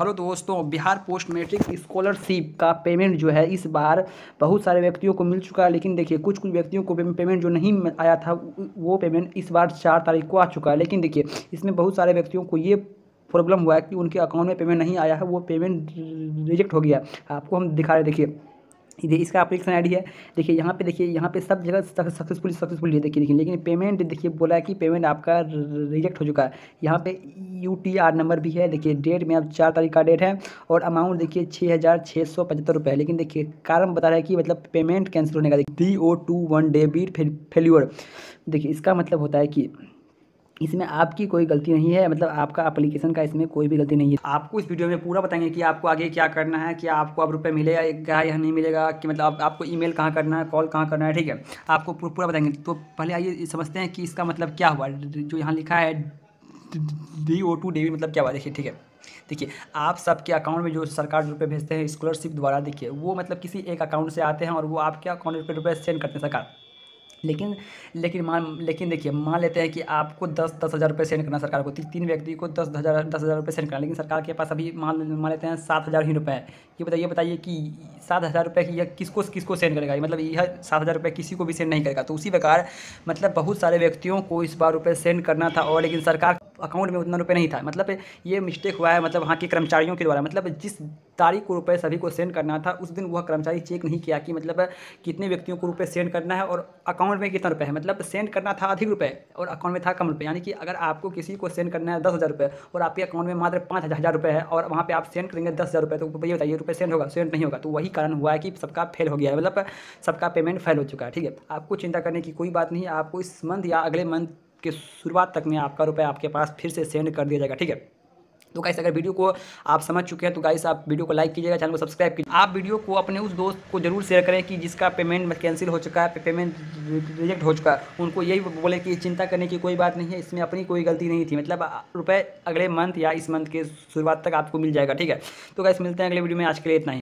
hello दोस्तों Bihar post matric scholarship का payment जो है इस बार बहुत सारे व्यक्तियों को मिल चुका है लेकिन देखिए कुछ कुछ व्यक्तियों को पेमेंट जो नहीं आया था वो पेमेंट इस बार चार तारीख को आ चुका है लेकिन देखिए इसमें बहुत सारे व्यक्तियों को ये प्रॉब्लम हुआ है कि उनके अकाउंट में पेमेंट नहीं आया है वो पेमेंट रिजेक्ट हो गया आपको हम दिखा रहे देखिए ये इसका एप्लीकेशन आईडी है देखिए यहाँ पे देखिए यहाँ पे सब जगह सक्सेसफुल सक्सेसफुल है देखिए देखिए लेकिन पेमेंट देखिए बोला है कि पेमेंट आपका रिजेक्ट हो चुका है यहाँ पे यू टी आर नंबर भी है देखिए डेट में अब चार तारीख का डेट है और अमाउंट देखिए छः हज़ार छः सौ पचहत्तर रुपये लेकिन देखिए कारण बता रहा है कि मतलब पेमेंट कैंसिल होने का D O two one debit failure देखिए इसका मतलब होता है कि इसमें आपकी कोई गलती नहीं है मतलब आपका अप्लीकेशन का इसमें कोई भी गलती नहीं है आपको इस वीडियो में पूरा बताएंगे कि आपको आगे क्या करना है कि आपको अब रुपये मिलेगा क्या या नहीं मिलेगा कि मतलब आप, आपको ईमेल कहाँ करना है कॉल कहाँ करना है ठीक है आपको पूरा बताएंगे तो पहले आइए समझते हैं कि इसका मतलब क्या हुआ जो यहाँ लिखा है डी ओ टू डेवी मतलब क्या हुआ देखिए ठीक है देखिए आप सबके अकाउंट में जो सरकार रुपये भेजते हैं स्कॉलरशिप द्वारा देखिए वो मतलब किसी एक अकाउंट से आते हैं और वो आपके अकाउंट पर रुपये सेंड करते हैं सरकार लेकिन लेकिन मान लेकिन देखिए मान लेते हैं कि आपको दस दस हज़ार रुपये सेंड करना सरकार को ती, तीन व्यक्ति को दस हज़ार दस हज़ार रुपये सेंड करना लेकिन सरकार के पास अभी मान मान लेते हैं सात हज़ार ही रुपये ये बताइए बताइए कि सात हज़ार रुपये की यह किसको किसको सेंड करेगा मतलब यह सात हज़ार रुपये किसी को भी सेंड नहीं करेगा तो उसी प्रकार मतलब बहुत सारे व्यक्तियों को इस बार रुपये सेंड करना था और लेकिन सरकार अकाउंट में उतना रुपये नहीं था मतलब ये मिस्टेक हुआ है मतलब वहाँ के कर्मचारियों के द्वारा मतलब जिस तारीख को रुपये सभी को सेंड करना था उस दिन वह कर्मचारी चेक नहीं किया कि मतलब कितने व्यक्तियों को रुपये सेंड करना है और अकाउंट में कितना रुपये है मतलब सेंड करना था अधिक रुपये और अकाउंट में था कम रुपये यानी कि अगर आपको किसी को सेंड करना है दस हज़ार रुपये और आपके अकाउंट में मात्र पाँच हज़ार रुपये है और वहाँ पर आप सेंड करेंगे दस हज़ार रुपये तो ये बताइए रुपये सेंड होगा सेंड नहीं होगा तो वही कारण हुआ है कि सबका फेल हो गया है मतलब सबका पेमेंट फेल हो चुका है ठीक है आपको चिंता करने की कोई बात नहीं आपको इस मंथ या अगले मंथ के शुरुआत तक में आपका रुपया आपके पास फिर से सेंड कर दिया जाएगा ठीक है तो गाइस अगर वीडियो को आप समझ चुके हैं तो गाइस आप वीडियो को लाइक कीजिएगा चैनल को सब्सक्राइब कीजिए आप वीडियो को अपने उस दोस्त को जरूर शेयर करें कि जिसका पेमेंट मतलब कैंसिल हो चुका है पेमेंट रिजेक्ट हो चुका है उनको यही बोले कि चिंता करने की कोई बात नहीं है इसमें अपनी कोई गलती नहीं थी मतलब रुपये अगले मंथ या इस मंथ के शुरुआत तक आपको मिल जाएगा ठीक है तो गाइस मिलते हैं अगले वीडियो में आज के लिए इतना ही